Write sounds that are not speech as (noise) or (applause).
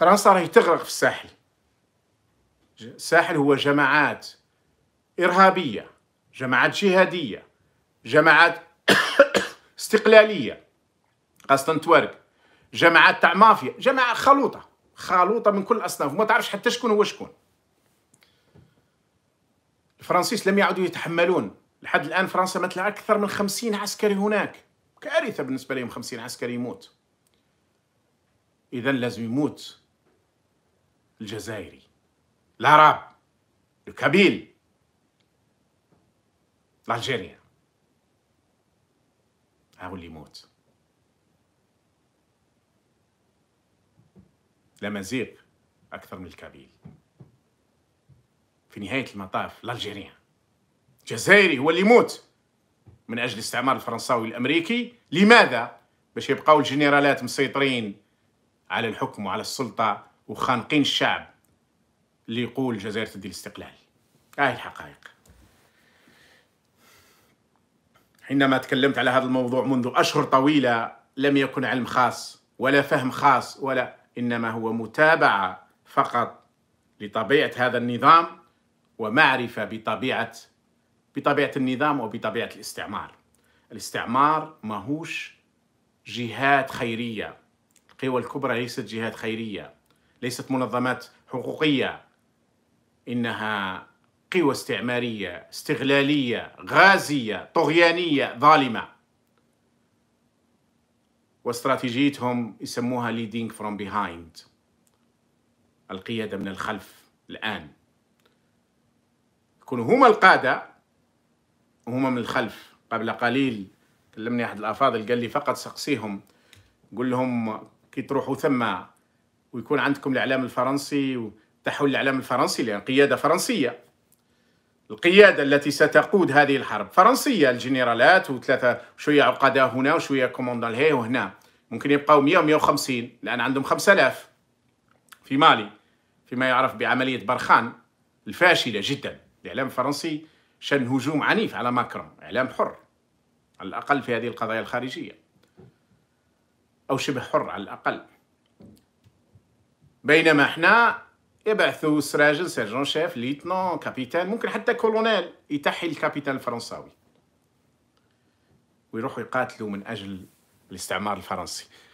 فرنسا راهي تغرق في الساحل الساحل هو جماعات إرهابية جماعات جهادية جماعات (coughs) استقلالية خاصة تورك جماعات تاع مافيا جماعة خلوطة خلوطة من كل الأصناف وما تعرفش حتى شكون هو شكون الفرنسيس لم يعودوا يتحملون لحد الآن فرنسا مثل أكثر من خمسين عسكري هناك كارثة بالنسبة لهم خمسين عسكري يموت إذا لازم يموت الجزائري العرب الكابيل الألجيريا هاو اللي يموت الأمازيغ أكثر من الكابيل في نهاية المطاف الألجيريان الجزائري هو اللي يموت من أجل الاستعمار الفرنساوي الأمريكي لماذا؟ باش يبقاو الجنرالات مسيطرين على الحكم وعلى السلطة وخانقين الشعب اللي يقول الجزائر تدي الاستقلال هاي الحقائق حينما تكلمت على هذا الموضوع منذ أشهر طويلة لم يكن علم خاص ولا فهم خاص ولا إنما هو متابعة فقط لطبيعة هذا النظام ومعرفة بطبيعة بطبيعة النظام وبطبيعة الاستعمار الاستعمار ماهوش جهات خيرية القوى الكبرى ليست جهات خيرية ليست منظمات حقوقيه انها قوى استعماريه استغلاليه غازيه طغيانيه ظالمه واستراتيجيتهم يسموها leading from behind القياده من الخلف الان يكونوا هما القاده وهما من الخلف قبل قليل كلمني احد الافاضل قال لي فقط سقسيهم قل لهم كي تروحوا ثم ويكون عندكم الإعلام الفرنسي وتحول الإعلام الفرنسي لأن قيادة فرنسية القيادة التي ستقود هذه الحرب فرنسية الجنرالات وثلاثة شوية عقداء هنا وشوية كوموندال هي وهنا ممكن يبقوا 100 150 لأن عندهم 5000 في مالي فيما يعرف بعملية برخان الفاشلة جدا الإعلام الفرنسي شن هجوم عنيف على ماكرون إعلام حر على الأقل في هذه القضايا الخارجية أو شبه حر على الأقل بينما احنا يبعثوا سراجل سيرجون شيف ليتنون كابيتان ممكن حتى كولونيل يتحي الكابيتان الفرنساوي ويروحوا يقاتلوا من اجل الاستعمار الفرنسي